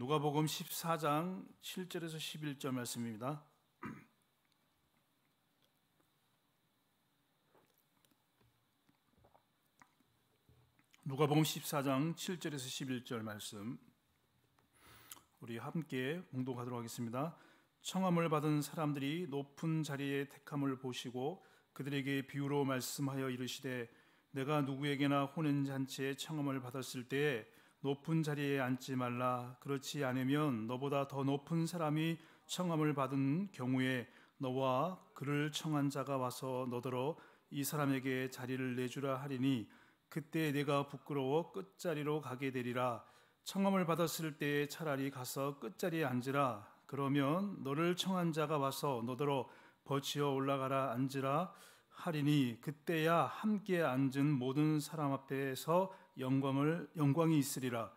누가복음 14장 7절에서 11절 말씀입니다. 누가복음 14장 7절에서 11절 말씀 우리 함께 공독하도록 하겠습니다. 청함을 받은 사람들이 높은 자리에 택함을 보시고 그들에게 비유로 말씀하여 이르시되 내가 누구에게나 혼인 잔치에 청함을 받았을 때에 높은 자리에 앉지 말라. 그렇지 않으면 너보다 더 높은 사람이 청함을 받은 경우에 너와 그를 청한 자가 와서 너더러 이 사람에게 자리를 내주라 하리니 그때 내가 부끄러워 끝자리로 가게 되리라. 청함을 받았을 때 차라리 가서 끝자리에 앉으라. 그러면 너를 청한 자가 와서 너더러 버치어 올라가라 앉으라 하리니 그때야 함께 앉은 모든 사람 앞에서 영광을 영광이 있으리라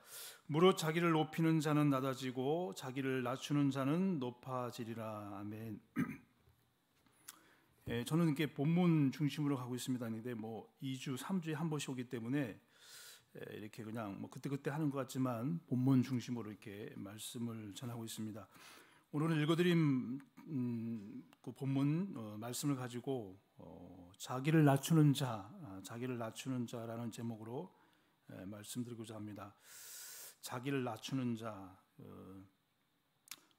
무릇 자기를 높이는 자는 낮아지고 자기를 낮추는 자는 높아지리라 아멘. 예, 저는 이렇게 본문 중심으로 가고 있습니다. 근데 뭐 2주, 3주에 한 번씩 오기 때문에 예, 이렇게 그냥 뭐 그때그때 하는 것 같지만 본문 중심으로 이렇게 말씀을 전하고 있습니다. 오늘 읽어드린 음, 그 본문 어, 말씀을 가지고 어, 자기를 낮추는 자, 아, 자기를 낮추는 자라는 제목으로 예, 말씀드리고자 합니다. 자기를 낮추는 자. 어,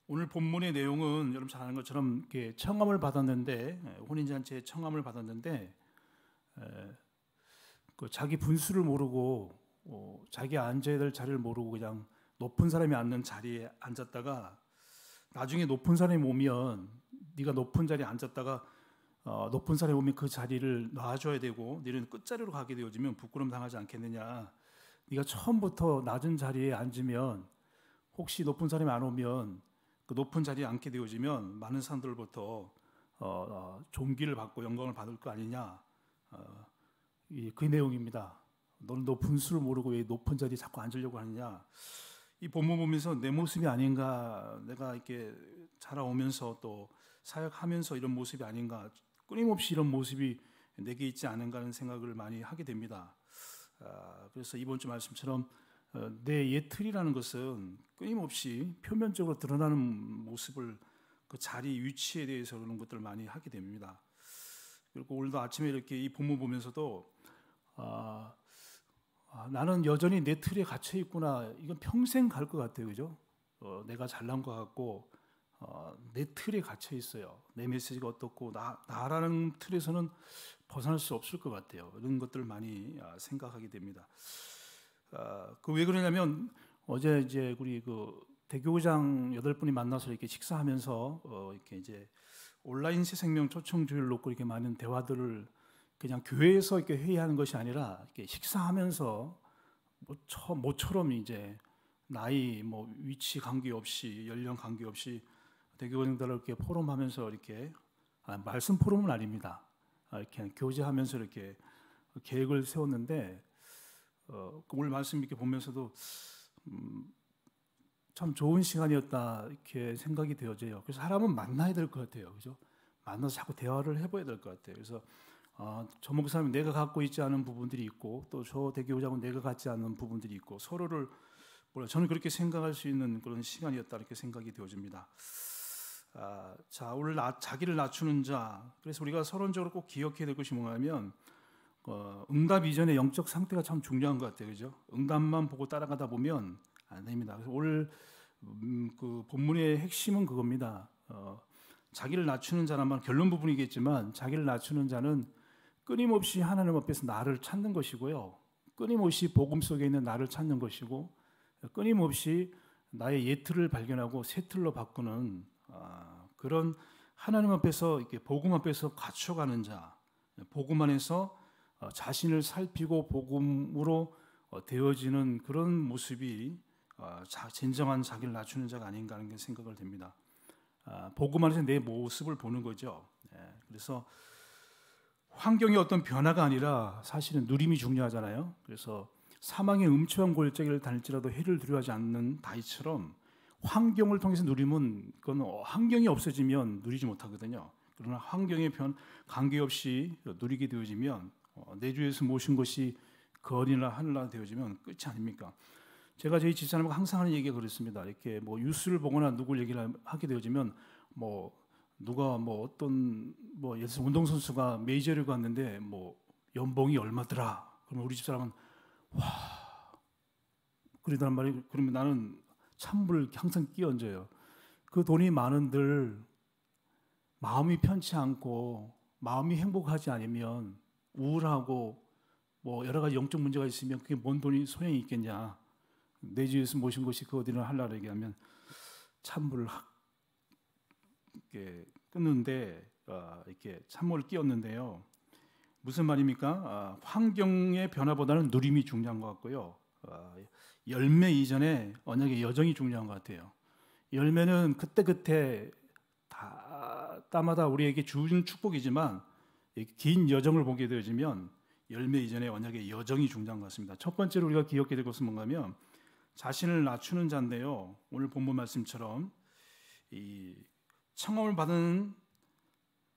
오늘 본문의 내용은 여러분 잘 아는 것처럼 청함을 받았는데 예, 혼인잔치에 청함을 받았는데 예, 그 자기 분수를 모르고 어, 자기 앉아야 될 자리를 모르고 그냥 높은 사람이 앉는 자리에 앉았다가 나중에 높은 사람이 오면 네가 높은 자리에 앉았다가 어, 높은 산에 오면 그 자리를 놔줘야 되고 너는 끝자리로 가게 되어지면 부끄럼 당하지 않겠느냐. 네가 처음부터 낮은 자리에 앉으면 혹시 높은 사람이 안 오면 그 높은 자리에 앉게 되어지면 많은 사람들부터 어, 어, 존귀를 받고 영광을 받을 거 아니냐. 어, 이, 그 내용입니다. 너는 높은 수를 모르고 왜 높은 자리에 자꾸 앉으려고 하느냐. 이 본문 보면서 내 모습이 아닌가, 내가 이렇게 자라오면서 또 사역하면서 이런 모습이 아닌가 끊임없이 이런 모습이 내게 있지 않은가 하는 생각을 많이 하게 됩니다. 아, 그래서 이번 주 말씀처럼 어, 내 예틀이라는 것은 끊임없이 표면적으로 드러나는 모습을 그 자리 위치에 대해서 그런 것들을 많이 하게 됩니다. 그리고 오늘도 아침에 이렇게 이 본문 보면서도 아, 아, 나는 여전히 내 틀에 갇혀 있구나. 이건 평생 갈 것 같아요, 그죠? 어, 내가 잘난 것 같고 어, 내 틀에 갇혀 있어요. 내 메시지가 어떻고 나 나라는 틀에서는 벗어날 수 없을 것 같아요. 이런 것들을 많이 아, 생각하게 됩니다. 어, 아, 그왜 그러냐면 어제 이제 우리 그 대교장 여덟 분이 만나서 이렇게 식사하면서 어, 이렇게 이제 온라인 새 생명 초청주의 놓고 이렇게 많은 대화들을 그냥 교회에서 이렇게 회의하는 것이 아니라 이렇게 식사하면서 모처, 뭐 모처럼 이제 나이 뭐 위치 관계없이 연령 관계없이 대교님들을 이렇게 포럼하면서 이렇게 아, 말씀 포럼은 아닙니다. 아, 이렇게 교제하면서 이렇게 계획을 세웠는데 어, 오늘 말씀 이렇게 보면서도 음, 참 좋은 시간이었다 이렇게 생각이 되어져요. 그래서 사람은 만나야 될 것 같아요, 그죠? 만나서 자꾸 대화를 해봐야 될 것 같아요. 그래서 어, 저 목사님 내가 갖고 있지 않은 부분들이 있고 또 저 대교장은 내가 갖지 않은 부분들이 있고 서로를 몰라 저는 그렇게 생각할 수 있는 그런 시간이었다 이렇게 생각이 되어집니다. 아, 자우를 나, 자기를 낮추는 자. 그래서 우리가 서론적으로 꼭 기억해야 될 것이 뭐냐면 어, 응답 이전에 영적 상태가 참 중요한 것 같아요. 그죠? 응답만 보고 따라가다 보면 안 됩니다. 그래서 오늘 음, 그 본문의 핵심은 그겁니다. 어, 자기를 낮추는 자란말 결론 부분이겠지만 자기를 낮추는 자는 끊임없이 하나님 앞에서 나를 찾는 것이고요. 끊임없이 복음 속에 있는 나를 찾는 것이고 끊임없이 나의 예틀을 발견하고 새 틀로 바꾸는 아, 그런 하나님 앞에서 이렇게 복음 앞에서 갖춰가는 자, 복음 안에서 어, 자신을 살피고 복음으로 어, 되어지는 그런 모습이 어, 진정한 자기를 낮추는 자가 아닌가 하는 생각을 됩니다. 아, 복음 안에서 내 모습을 보는 거죠. 예, 그래서 환경의 어떤 변화가 아니라 사실은 누림이 중요하잖아요. 그래서 사망의 음침한 골짜기를 달지라도 해를 두려워하지 않는 다이처럼 환경을 통해서 누림은 그건 환경이 없어지면 누리지 못하거든요. 그러나 환경의변 관계없이 누리게 되어지면 어, 내주에서 모신 것이 거리나 그 하늘나 되어지면 끝이 아닙니까? 제가 저희 집사람과 항상 하는 얘기가 그렇습니다. 이렇게 뭐 뉴스를 보거나 누굴 얘기를 하게 되어지면 뭐 누가 뭐 어떤 뭐 예를 들어 운동선수가 메이저를 갔는데 뭐 연봉이 얼마더라. 그러면 우리 집사람은 와 그러단 말이 그러면 나는 찬물을 항상 끼얹어요. 그 돈이 많은들 마음이 편치 않고 마음이 행복하지 않으면 우울하고 뭐 여러 가지 영적 문제가 있으면 그게 뭔 돈이 소용이 있겠냐. 내 주에서 모신 것이 그 어디를 하려고 얘기하면 찬물을 이렇게 끊는데 어, 이렇게 찬물을 끼웠는데요. 무슨 말입니까? 어, 환경의 변화보다는 누림이 중요한 것 같고요. 어, 열매 이전에 언약의 여정이 중요한 것 같아요. 열매는 그때그때 다 따마다 우리에게 주는 축복이지만 긴 여정을 보게 되어지면 열매 이전에 언약의 여정이 중요한 것 같습니다. 첫 번째로 우리가 기억해야 될 것은 뭔가면 자신을 낮추는 자인데요. 오늘 본문 말씀처럼 이 청함을 받은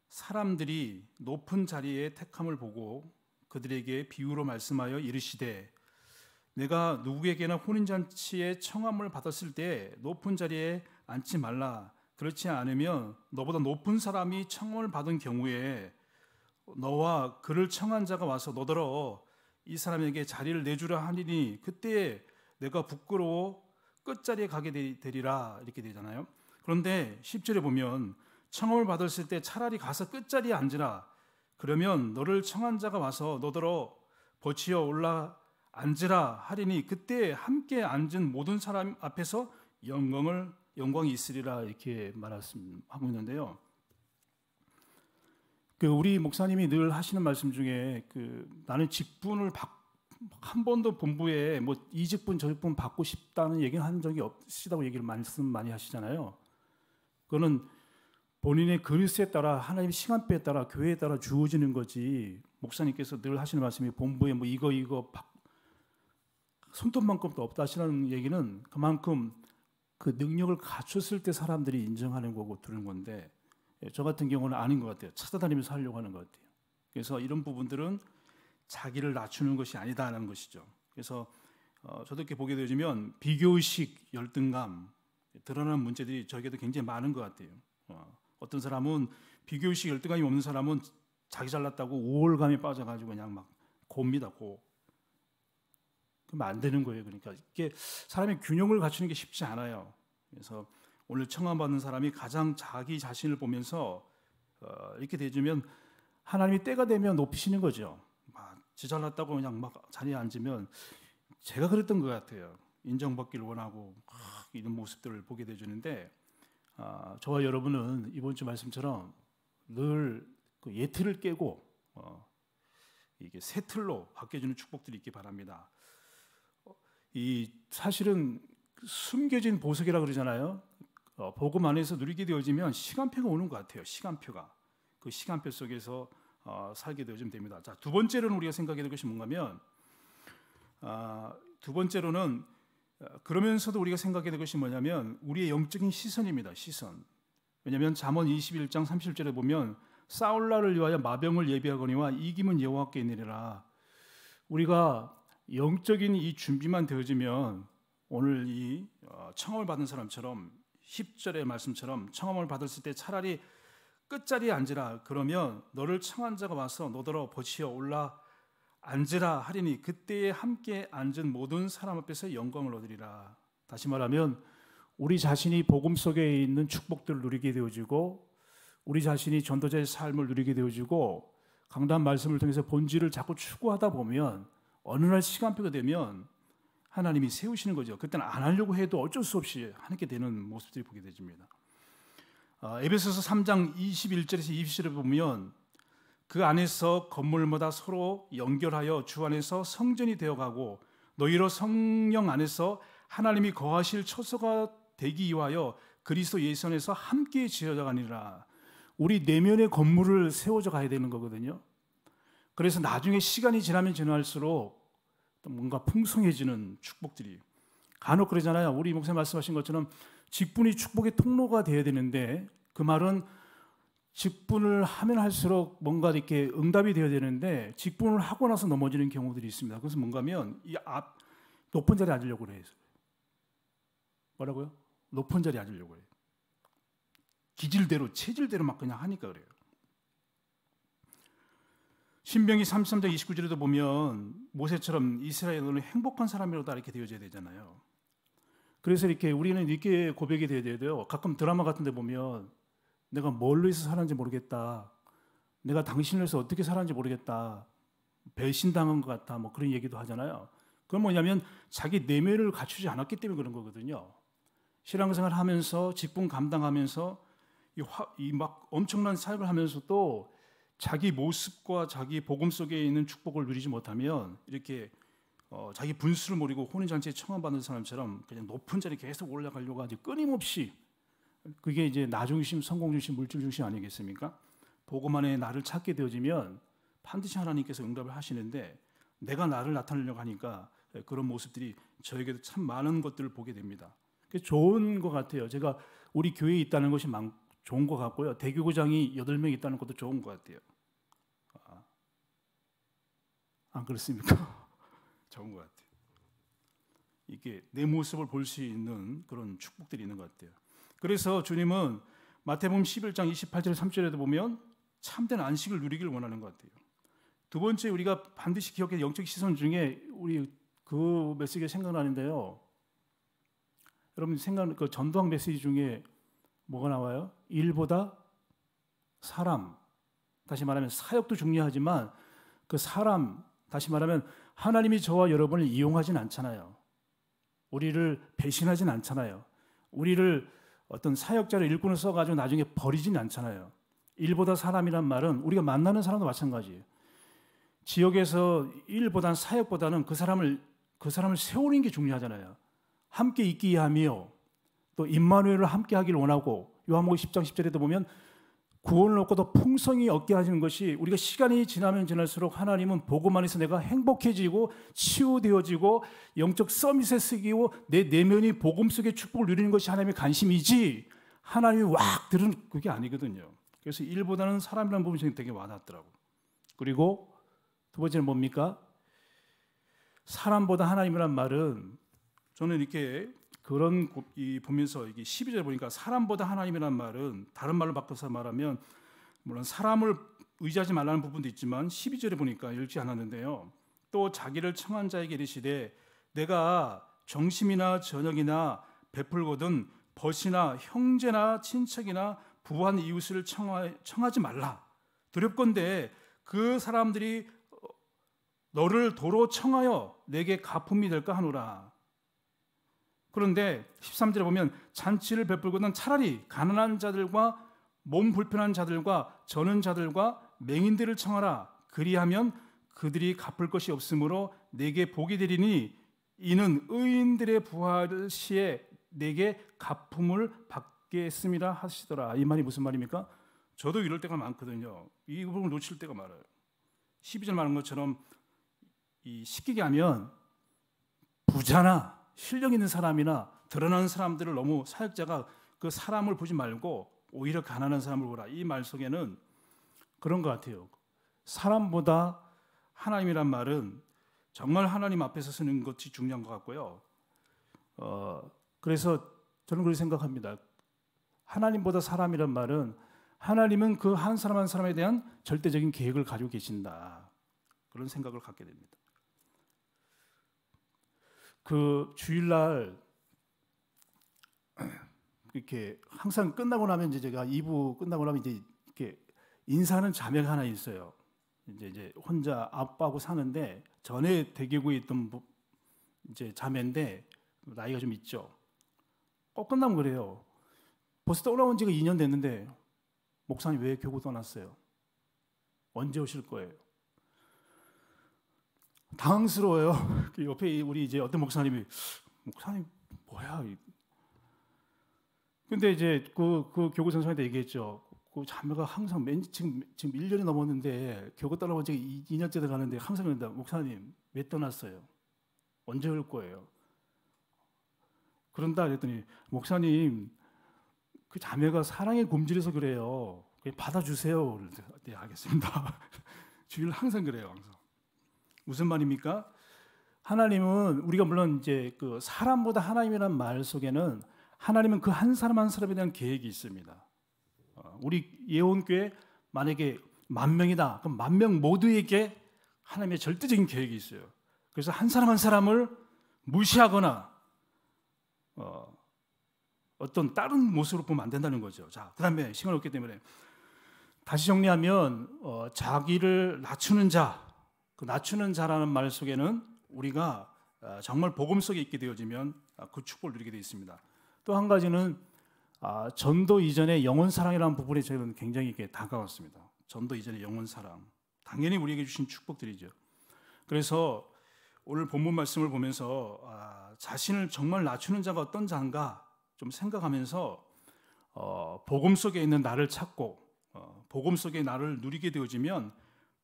사람들이 높은 자리에 택함을 보고 그들에게 비유로 말씀하여 이르시되 내가 누구에게나 혼인잔치에 청함을 받았을 때 높은 자리에 앉지 말라. 그렇지 않으면 너보다 높은 사람이 청함을 받은 경우에 너와 그를 청한 자가 와서 너더러 이 사람에게 자리를 내주라 하니니 그때 내가 부끄러워 끝자리에 가게 되리라 이렇게 되잖아요. 그런데 10절에 보면 청함을 받았을 때 차라리 가서 끝자리에 앉으라. 그러면 너를 청한 자가 와서 너더러 버치어 올라 앉으라 하리니 그때 함께 앉은 모든 사람 앞에서 영광을 영광이 있으리라 이렇게 말하고 있는데요. 그 우리 목사님이 늘 하시는 말씀 중에 그 나는 직분을 한 번도 본부에 뭐 이 직분 저 직분 받고 싶다는 얘기는 한 적이 없으시다고 얘기를 말씀 많이 하시잖아요. 그거는 본인의 그리에 따라 하나님의 시간표에 따라 교회에 따라 주어지는 거지 목사님께서 늘 하시는 말씀이 본부에 뭐 이거 이거 손톱만큼도 없다 하시는 얘기는 그만큼 그 능력을 갖췄을 때 사람들이 인정하는 거고 들은 건데 예, 저 같은 경우는 아닌 것 같아요. 찾아다니면서 하려고 하는 것 같아요. 그래서 이런 부분들은 자기를 낮추는 것이 아니다라는 것이죠. 그래서 어, 저도 이렇게 보게 되면 비교의식, 열등감 드러나는 문제들이 저에게도 굉장히 많은 것 같아요. 어, 어떤 사람은 비교의식, 열등감이 없는 사람은 자기 잘났다고 우월감에 빠져가지고 그냥 막 곱니다. 고 그러면 안 되는 거예요. 그러니까 이게 사람이 균형을 갖추는 게 쉽지 않아요. 그래서 오늘 청함받는 사람이 가장 자기 자신을 보면서 어, 이렇게 되주면 하나님이 때가 되면 높이시는 거죠. 막 지잘났다고 그냥 막 자리에 앉으면 제가 그랬던 것 같아요. 인정받길 원하고 이런 모습들을 보게 되주는데 어, 아, 저와 여러분은 이번 주 말씀처럼 늘그 예틀을 깨고 어, 이게 새 틀로 바뀌어주는 축복들이 있기 바랍니다. 이 사실은 숨겨진 보석이라 그러잖아요. 어, 복음 안에서 누리게 되어지면 시간표가 오는 것 같아요. 시간표가 그 시간표 속에서 어, 살게 되어지면 됩니다. 자두 번째로는 우리가 생각해야 될 것이 뭔가면 아, 두 번째로는 어, 그러면서도 우리가 생각해야 될 것이 뭐냐면 우리의 영적인 시선입니다. 시선. 왜냐하면 잠언 21장 30절에 보면 싸울 날을 위하여 마병을 예비하거니와 이김은 여호와께 있느니라. 우리가 영적인 이 준비만 되어지면 오늘 이 어, 청함을 받은 사람처럼 10절의 말씀처럼 청함을 받았을 때 차라리 끝자리에 앉으라 그러면 너를 청한 자가 와서 너더러 버치어 올라 앉으라 하리니 그때에 함께 앉은 모든 사람 앞에서 영광을 얻으리라 다시 말하면 우리 자신이 복음 속에 있는 축복들을 누리게 되어지고 우리 자신이 전도자의 삶을 누리게 되어지고 강단 말씀을 통해서 본질을 자꾸 추구하다 보면 어느 날 시간표가 되면 하나님이 세우시는 거죠. 그때는 안 하려고 해도 어쩔 수 없이 하게 되는 모습들이 보게 됩니다. 아, 에베소서 3장 21절에서 20절에 보면 그 안에서 건물마다 서로 연결하여 주 안에서 성전이 되어가고 너희로 성령 안에서 하나님이 거하실 처소가 되기 위하여 그리스도 예선에서 함께 지어져 가니라. 우리 내면의 건물을 세워져 가야 되는 거거든요. 그래서 나중에 시간이 지나면 지날수록 뭔가 풍성해지는 축복들이 간혹 그러잖아요. 우리 목사님 말씀하신 것처럼 직분이 축복의 통로가 되어야 되는데 그 말은 직분을 하면 할수록 뭔가 이렇게 응답이 되어야 되는데 직분을 하고 나서 넘어지는 경우들이 있습니다. 그래서 뭔가면 이 앞 높은 자리에 앉으려고 해래요 뭐라고요? 높은 자리에 앉으려고 해요. 기질대로 체질대로 막 그냥 하니까 그래요. 신명기 33장 29절에도 보면 모세처럼 이스라엘은 행복한 사람이로다 이렇게 되어져야 되잖아요. 그래서 이렇게 우리는 이렇게 고백이 되어야 돼요. 가끔 드라마 같은 데 보면 내가 뭘로 해서 살았는지 모르겠다. 내가 당신을 위해서 어떻게 살았는지 모르겠다. 배신당한 것 같아. 뭐 그런 얘기도 하잖아요. 그건 뭐냐면 자기 내면을 갖추지 않았기 때문에 그런 거거든요. 신앙생활 하면서 직분 감당하면서 이 막 엄청난 사역을 하면서도 자기 모습과 자기 복음 속에 있는 축복을 누리지 못하면 이렇게 어, 자기 분수를 모르고 혼인잔치에 청함받는 사람처럼 그냥 높은 자리 에 계속 올라가려고 하지 끊임없이 그게 이제 나중심, 성공중심, 물질중심 아니겠습니까? 복음 안에 나를 찾게 되어지면 반드시 하나님께서 응답을 하시는데 내가 나를 나타내려고 하니까 그런 모습들이 저에게도 참 많은 것들을 보게 됩니다. 좋은 것 같아요. 제가 우리 교회에 있다는 것이 좋은 것 같고요. 대교구장이 8명 있다는 것도 좋은 것 같아요. 아, 안 그렇습니까? 좋은 것 같아요. 이게 내 모습을 볼 수 있는 그런 축복들이 있는 것 같아요. 그래서 주님은 마태복음 11장 28절 3절에도 보면 참된 안식을 누리기를 원하는 것 같아요. 두 번째 우리가 반드시 기억해야 영적 시선 중에 우리 그 메시지가 생각나는데요. 여러분 생각 그 전도학 메시지 중에 뭐가 나와요? 일보다 사람. 다시 말하면 사역도 중요하지만 그 사람, 다시 말하면 하나님이 저와 여러분을 이용하진 않잖아요. 우리를 배신하진 않잖아요. 우리를 어떤 사역자로 일꾼을 써가지고 나중에 버리진 않잖아요. 일보다 사람이란 말은 우리가 만나는 사람도 마찬가지예요. 지역에서 일보단 사역보다는 그 사람을 그 사람을 세우는 게 중요하잖아요. 함께 있기 하며 또 임마누엘을 함께 하길 원하고 요한복음 10장 10절에도 보면 구원을 얻고 더 풍성히 얻게 하시는 것이 우리가 시간이 지나면 지날수록 하나님은 보고만 해서 내가 행복해지고 치유되어지고 영적 서밋에 쓰기고 내 내면이 복음 속에 축복을 누리는 것이 하나님의 관심이지 하나님이 왁 들은 그게 아니거든요. 그래서 일보다는 사람이라는 부분이 되게 많았더라고 그리고 두 번째는 뭡니까? 사람보다 하나님이란 말은 저는 이렇게 그런 이 보면서 이게 12절에 보니까 사람보다 하나님이란 말은 다른 말로 바꿔서 말하면 물론 사람을 의지하지 말라는 부분도 있지만 12절에 보니까 읽지 않았는데요. 또 자기를 청한 자에게 이르시되 내가 정심이나 저녁이나 베풀거든 벗이나 형제나 친척이나 부한 이웃을 청하, 청하지 말라. 두렵건데그 사람들이 너를 도로 청하여 내게 가품이 될까 하노라. 그런데 13절에 보면 잔치를 베풀고는 차라리 가난한 자들과 몸 불편한 자들과 저는 자들과 맹인들을 청하라. 그리하면 그들이 갚을 것이 없으므로 내게 복이 되리니 이는 의인들의 부활 시에 내게 갚음을 받겠습니다 하시더라. 이 말이 무슨 말입니까? 저도 이럴 때가 많거든요. 이 부분을 놓칠 때가 많아요. 12절 말한 것처럼 이 시키게 하면 부자나 실력 있는 사람이나 드러나는 사람들을 너무 사역자가 그 사람을 보지 말고 오히려 가난한 사람을 보라. 이 말 속에는 그런 것 같아요. 사람보다 하나님이란 말은 정말 하나님 앞에서 쓰는 것이 중요한 것 같고요. 어, 그래서 저는 그렇게 생각합니다. 하나님보다 사람이란 말은 하나님은 그 한 사람 한 사람에 대한 절대적인 계획을 가지고 계신다. 그런 생각을 갖게 됩니다. 그 주일날 이렇게 항상 끝나고 나면 이제 제가 2부 끝나고 나면 이제 이렇게 인사는 자매가 하나 있어요. 이제 이제 혼자 아빠하고 사는데 전에 대기구에 있던 이제 자매인데 나이가 좀 있죠. 꼭 끝나면 그래요. 벌써 떠나온 지가 2년 됐는데 목사님 왜 교구 떠났어요? 언제 오실 거예요? 당황스러워요. 그 옆에 우리 이제 어떤 목사님이 목사님 뭐야? 근데 이제 그, 그 교구 선생님한테 얘기했죠. 그 자매가 항상 맨 지금 지금 1년이 넘었는데 교구 떠나고 지 2, 년째 돼가는데 항상 그런다. 목사님 왜 떠났어요? 언제 올 거예요? 그런다 그랬더니 목사님 그 자매가 사랑의 곰질에서 그래요. 받아주세요. 네, 알겠습니다. 주일 항상 그래요. 항상. 무슨 말입니까? 하나님은 우리가 물론 이제 그 사람보다 하나님이란 말 속에는 하나님은 그 한 사람 한 사람에 대한 계획이 있습니다. 어, 우리 예언교회 만약에 만 명이다. 그럼 만 명 모두에게 하나님의 절대적인 계획이 있어요. 그래서 한 사람 한 사람을 무시하거나 어, 어떤 다른 모습으로 보면 안 된다는 거죠. 자, 그다음에 시간 없기 때문에 다시 정리하면 어, 자기를 낮추는 자, 그 낮추는 자라는 말 속에는 우리가 어, 정말 복음 속에 있게 되어지면 아, 그 축복을 누리게 되어 있습니다. 또 한 가지는 아, 전도 이전의 영혼 사랑이라는 부분에 저희는 굉장히 이렇게 다가왔습니다. 전도 이전의 영혼 사랑. 당연히 우리에게 주신 축복들이죠. 그래서 오늘 본문 말씀을 보면서 아, 자신을 정말 낮추는 자가 어떤 자인가 좀 생각하면서 어, 복음 속에 있는 나를 찾고 어, 복음 속에 나를 누리게 되어지면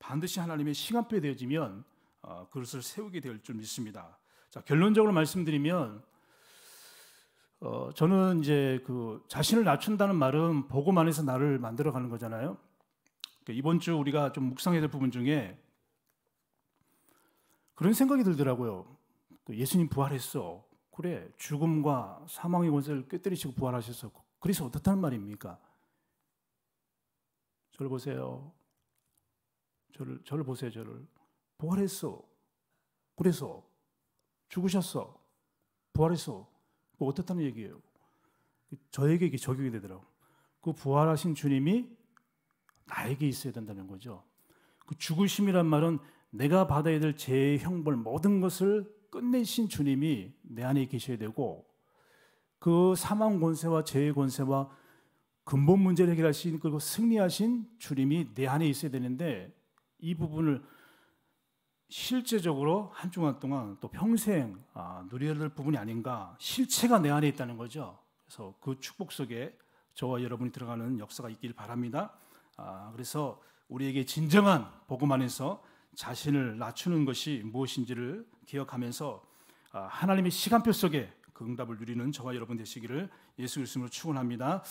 반드시 하나님의 시간표에 되어지면 어, 그것을 세우게 될 줄 믿습니다. 자, 결론적으로 말씀드리면 어, 저는 이제 그 자신을 낮춘다는 말은 복음 안에서 나를 만들어가는 거잖아요. 그러니까 이번 주 우리가 좀 묵상해야 될 부분 중에 그런 생각이 들더라고요. 예수님 부활했어. 그래 죽음과 사망의 권세를 꿰때리시고 부활하셔서 그래서 어떻다는 말입니까? 저를 보세요. 저를, 저를 보세요, 저를. 부활했어. 그래서 죽으셨어. 부활했어. 뭐 어떻다는 얘기예요. 저에게 이게 적용이 되더라고. 그 부활하신 주님이 나에게 있어야 된다는 거죠. 그 죽으심이란 말은 내가 받아야 될 죄의 형벌 모든 것을 끝내신 주님이 내 안에 계셔야 되고 그 사망 권세와 죄의 권세와 근본 문제를 해결하신 그리고 승리하신 주님이 내 안에 있어야 되는데 이 부분을 실제적으로 한 주간 동안 또 평생 아, 누려야 될 부분이 아닌가 실체가 내 안에 있다는 거죠. 그래서 그 축복 속에 저와 여러분이 들어가는 역사가 있길 바랍니다. 아, 그래서 우리에게 진정한 복음 안에서 자신을 낮추는 것이 무엇인지를 기억하면서 아, 하나님의 시간표 속에 그 응답을 누리는 저와 여러분 되시기를 예수 그리스도로 축원합니다.